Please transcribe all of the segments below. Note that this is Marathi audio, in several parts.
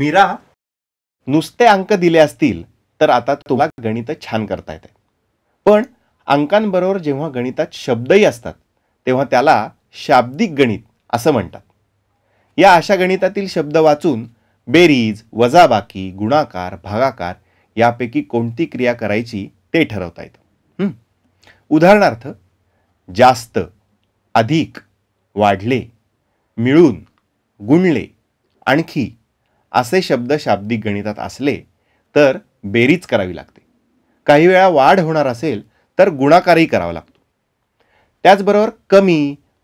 मीरा नुसते अंक दिले असतील तर आता तुम्हाला गणितं छान करता येते पण अंकांबरोबर जेव्हा गणितात शब्दही असतात तेव्हा त्याला शाब्दिक गणित असं म्हणतात या अशा गणितातील शब्द वाचून बेरीज वजाबाकी गुणाकार भागाकार यापैकी कोणती क्रिया करायची ते ठरवता येतं उदाहरणार्थ जास्त अधिक वाढले मिळून गुणले आणखी असे शब्द शाब्दिक गणितात असले तर बेरीज करावी लागते काही वेळा वाढ होणार असेल तर गुणाकारही करावा लागतो त्याचबरोबर कमी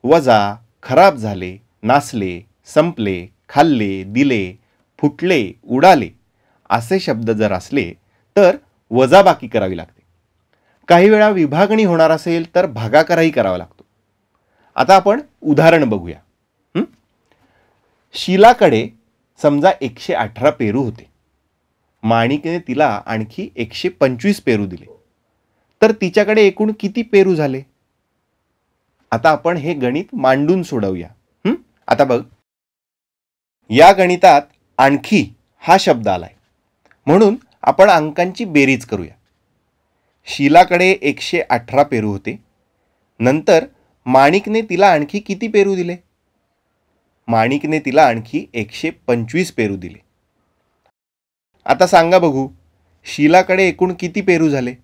वजा खराब झाले नासले संपले खाल्ले दिले फुटले उडाले असे शब्द जर असले तर वजाबाकी करावी लागते काही वेळा विभागणी होणार असेल तर भागाकारही करावा लागतो आता आपण उदाहरण बघूया शिलाकडे समजा एकशे अठरा पेरू होते माणिकने तिला आणखी एकशे पंचवीस पेरू दिले तर तिच्याकडे एकूण किती पेरू झाले आता आपण हे गणित मांडून सोडवूया आता बघ या गणितात आणखी हा शब्द आलाय म्हणून आपण अंकांची बेरीज करूया शिलाकडे एकशे अठरा पेरू होते नंतर माणिकने तिला आणखी किती पेरू दिले माणिकने तिला आणखी एकशे पंचवीस पेरू दिले आता सांगा बघू शीलाकडे एकूण किती पेरू झाले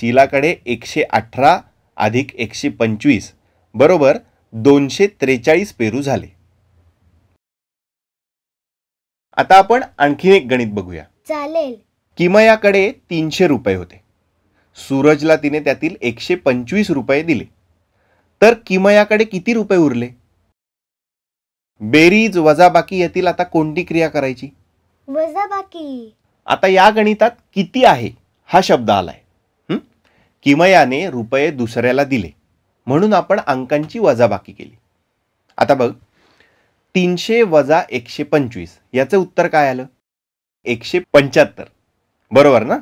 शीलाकडे एकशे अठरा अधिक एकशे पंचवीस बरोबर दोनशे त्रेचाळीस पेरू झाले आता आपण आणखी एक गणित बघूया चालेल किमयाकडे तीनशे रुपये होते सूरजला तिने त्यातील एकशे पंचवीस रुपये दिले तर किमयाकडे किती रुपये उरले बेरीज वजा बाकी येतील आता कोणती क्रिया करायची बाकी आता या गणितात किती आहे हा शब्द आलाय किमयाने रुपये दुसऱ्याला दिले म्हणून आपण अंकांची वजाबाकी केली आता बघ तीनशे वजा एकशे पंचवीस याचं उत्तर काय आलं एकशे पंच्याहत्तर बरोबर ना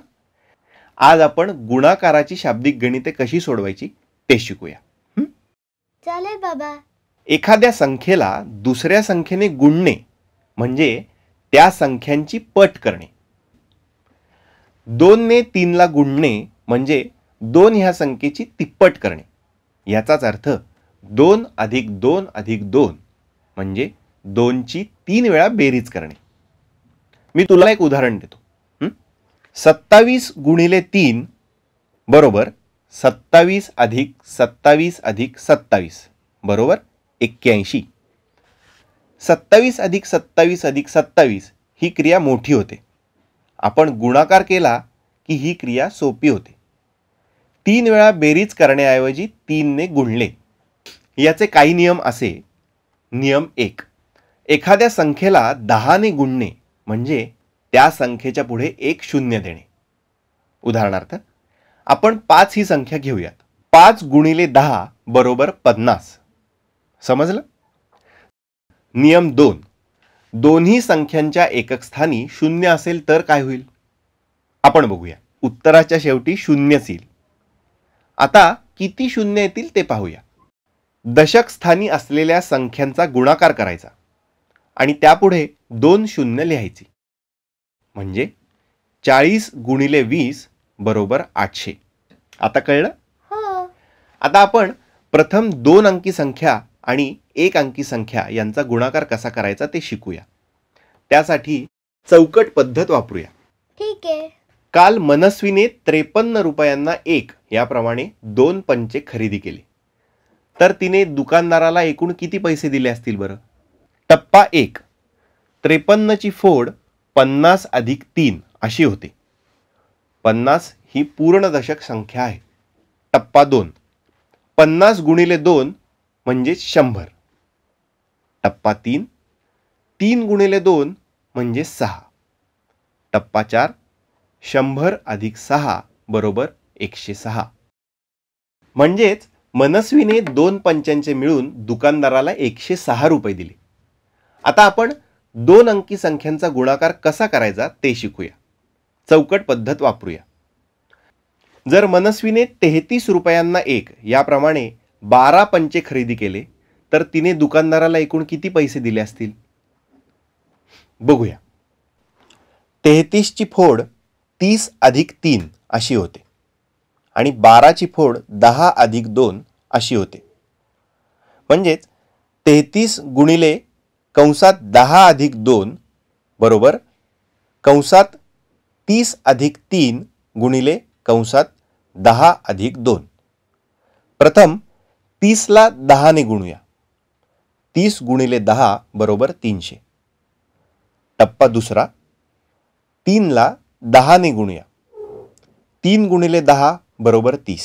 आज आपण गुणाकाराची शाब्दिक गणिते कशी सोडवायची ते शिकूया चालेल बाबा एखाद्या संख्येला दुसऱ्या संख्येने गुणणे म्हणजे त्या संख्यांची पट करणे दोनने तीनला गुणणे म्हणजे दोन ह्या संख्येची तिप्पट करणे याचाच अर्थ दोन अधिक दोन अधिक दोन म्हणजे दोनची तीन वेळा बेरीज करणे मी तुला एक उदाहरण देतो सत्तावीस गुणिले तीन बरोबर सत्तावीस अधिक सत्तावीस अधिक सत्तावीस बरोबर एक्क्याऐंशी सत्तावीस अधिक सत्तावीस अधिक सत्तावीस ही क्रिया मोठी होते आपण गुणाकार केला की ही क्रिया सोपी होते तीन वेळा बेरीज करण्याऐवजी तीनने गुणले याचे काही नियम असे नियम एक एखाद्या संख्येला दहाने गुणणे म्हणजे त्या संख्येच्या पुढे एक शून्य देणे उदाहरणार्थ आपण पाच ही संख्या घेऊयात पाच गुणिले दहा बरोबर पन्नास समजलं नियम दोन दोन्ही संख्यांच्या एकक स्थानी शून्य असेल तर काय होईल आपण बघूया उत्तराच्या शेवटी शून्य येईल आता किती शून्य येतील ते पाहूया दशक स्थानी असलेल्या संख्यांचा गुणाकार करायचा आणि त्यापुढे दोन शून्य लिहायची म्हणजे चाळीस गुणिले वीस बरोबर आठशे आता कळलं आता आपण प्रथम दोन अंकी संख्या आणि एक अंकी संख्या यांचा गुणाकार कसा करायचा ते शिकूया त्यासाठी चौकट पद्धत वापरूया ठीक आहे काल मनस्वीने त्रेपन्न रुपयांना एक याप्रमाणे दोन पंचे खरेदी केले तर तिने दुकानदाराला एकूण किती पैसे दिले असतील बरं टप्पा एक त्रेपन्नची फोड पन्नास अधिक तीन अशी होते पन्नास ही पूर्णदशक संख्या आहे टप्पा दोन पन्नास गुणिले दोन म्हणजे शंभर टप्पा तीन तीन गुणिले दोन म्हणजे सहा टप्पा चार शंभर अधिक सहा बरोबर एकशे सहा म्हणजेच मनस्वीने दोन पंचांचे मिळून दुकानदाराला एकशे सहा रुपये दिले आता आपण दोन अंकी संख्यांचा गुणाकार कसा करायचा ते शिकूया चौकट पद्धत वापरूया जर मनस्वीने तेहतीस रुपयांना एक याप्रमाणे बारा पंचे खरेदी केले तर तिने दुकानदाराला एकूण किती पैसे दिले असतील बघूया तेहतीसची फोड तीस अधिक तीन अशी होते आणि बाराची फोड दहा अधिक दोन अशी होते म्हणजेच तेहतीस गुणिले कंसात दहा अधिक दोन बरोबर कंसात तीस अधिक तीन गुणिले कंसात दहा अधिक दोन प्रथम तीसला दहाने गुणूया तीस गुणिले दहा बरोबर तीनशे टप्पा दुसरा तीनला दहाने गुणूया तीन गुणिले दहा बरोबर तीस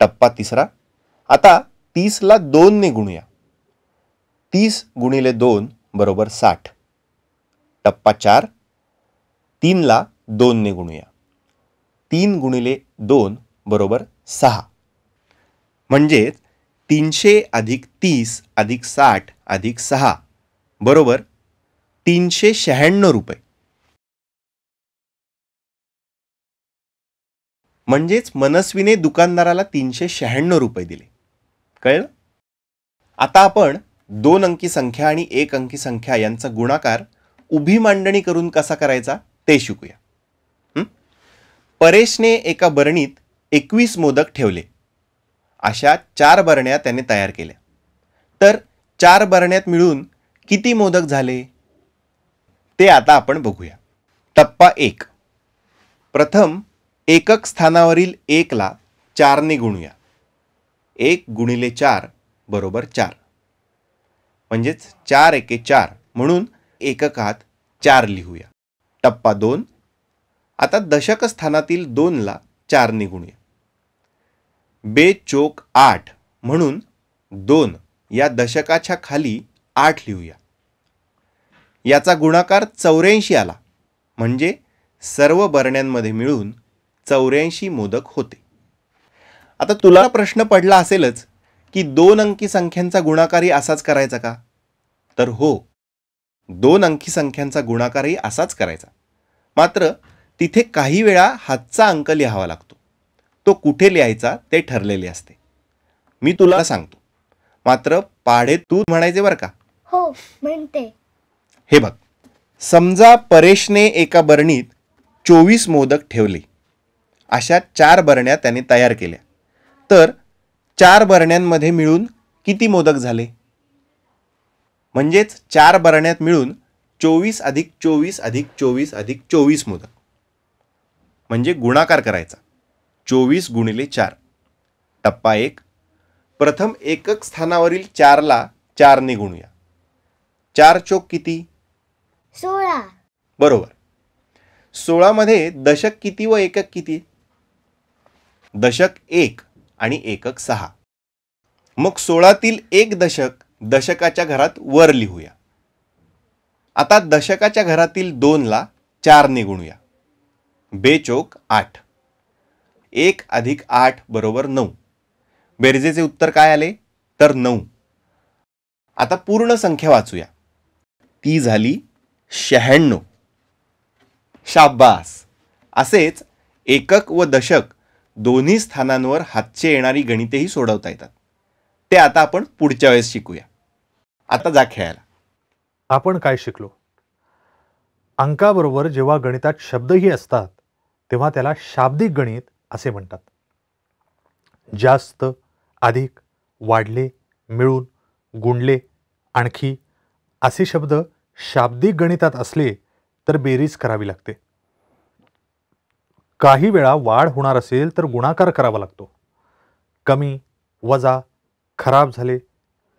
टप्पा तिसरा आता तीसला दोनने गुणूया तीस गुणिले दोन बरोबर साठ टप्पा चार तीनला दोनने गुणूया तीन गुणिले दोन बरोबर सहा म्हणजेच तीनशे अधिक तीस अधिक साठ अधिक सहा बरोबर तीनशे शहाण्णव रुपये म्हणजेच मनस्वीने दुकानदाराला तीनशे शहाण्णव रुपये दिले कळलं आता आपण दोन अंकी संख्या आणि एक अंकी संख्या यांचा गुणाकार उभी मांडणी करून कसा करायचा ते शिकूया परेशने एका बरणीत एकवीस मोदक ठेवले अशा चार बरण्या त्याने तयार केल्या तर चार बरण्यात मिळून किती मोदक झाले ते आता आपण बघूया टप्पा एक प्रथम एकक स्थानावरील एकला चारने गुणूया एक गुणिले चार बरोबर चार म्हणजेच चार एके चार म्हणून एककात चार लिहूया टप्पा दोन आता दशक स्थानातील दोनला चार निघूया बे चोक आठ म्हणून दोन या दशकाच्या खाली आठ लिहूया याचा गुणाकार चौऱ्याऐंशी आला म्हणजे सर्व बरण्यांमध्ये मिळून चौऱ्याऐंशी मोदक होते आता तुला प्रश्न पडला असेलच की दोन अंकी संख्यांचा गुणाकारही असाच करायचा का तर हो दोन अंकी संख्यांचा गुणाकारही असाच करायचा मात्र तिथे काही वेळा हातचा अंक लिहावा लागतो तो कुठे लिहायचा ते ठरलेले असते मी तुला सांगतो मात्र पाढे तू म्हणायचे बरं का हो म्हणते हे बघ समजा परेशने एका बरणीत चोवीस मोदक ठेवले अशा चार बरण्या त्याने तयार केल्या तर चार बरण्यांमध्ये मिळून किती मोदक झाले म्हणजेच चार बरण्यात मिळून चोवीस अधिक चोवीस अधिक चोवीस अधिक चोवीस मोदक म्हणजे गुणाकार करायचा चोवीस गुणिले चार टप्पा एक प्रथम एकक स्थानावरील चारला चारने गुणूया चार चोक किती सोळा बरोबर सोळामध्ये दशक किती व एकक किती दशक एक आणि एकक सहा मग सोळातील एक दशक दशकाच्या घरात वर लिहूया आता दशकाच्या घरातील दोनला चार निगुणूया बेचोक आठ एक अधिक आठ बरोबर नऊ बेरजेचे उत्तर काय आले तर नऊ आता पूर्ण संख्या वाचूया ती झाली शहाण्णव शाब्बास असेच एकक व दशक दोन्ही स्थानांवर हातचे येणारी गणितेही सोडवता येतात ते आता आपण पुढच्या वेळेस शिकूया आता जा खेळायला आपण काय शिकलो अंकाबरोबर जेव्हा गणितात शब्दही असतात तेव्हा त्याला शाब्दिक गणित असे म्हणतात जास्त अधिक वाढले मिळून गुंडले आणखी असे शब्द शाब्दिक गणितात असले तर बेरीज करावी लागते काही वेळा वाढ होणार असेल तर गुणाकार करावा लागतो कमी वजा खराब झाले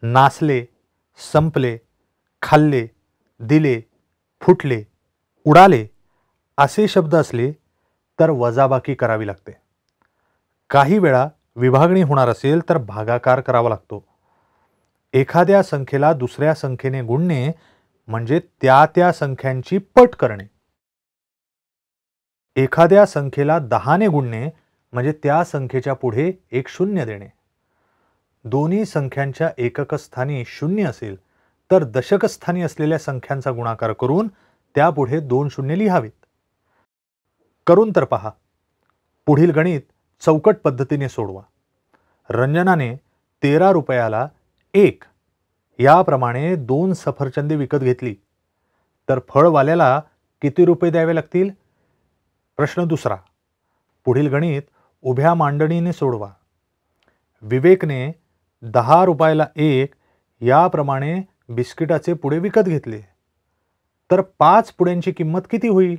नासले संपले खाल्ले दिले फुटले उडाले असे शब्द असले तर वजाबाकी करावी लागते काही वेळा विभागणी होणार असेल तर भागाकार करावा लागतो एखाद्या संख्येला दुसऱ्या संख्येने गुणणे म्हणजे त्या त्या संख्यांची पट करणे एखाद्या संख्येला दहाने गुणणे म्हणजे त्या संख्येच्या पुढे एक शून्य देणे दोन्ही संख्यांच्या एककस्थानी शून्य असेल तर दशकस्थानी असलेल्या संख्यांचा गुणाकार करून त्यापुढे दोन शून्य लिहावीत करून तर पहा पुढील गणित चौकट पद्धतीने सोडवा रंजनाने तेरा रुपयाला एक याप्रमाणे दोन सफरचंदे विकत घेतली तर फळवाल्याला किती रुपये द्यावे लागतील प्रश्न दुसरा पुढील गणित उभ्या मांडणीने सोडवा विवेकने दहा रुपयाला एक याप्रमाणे बिस्किटाचे पुडे विकत घेतले तर पाच पुड्यांची किंमत किती होईल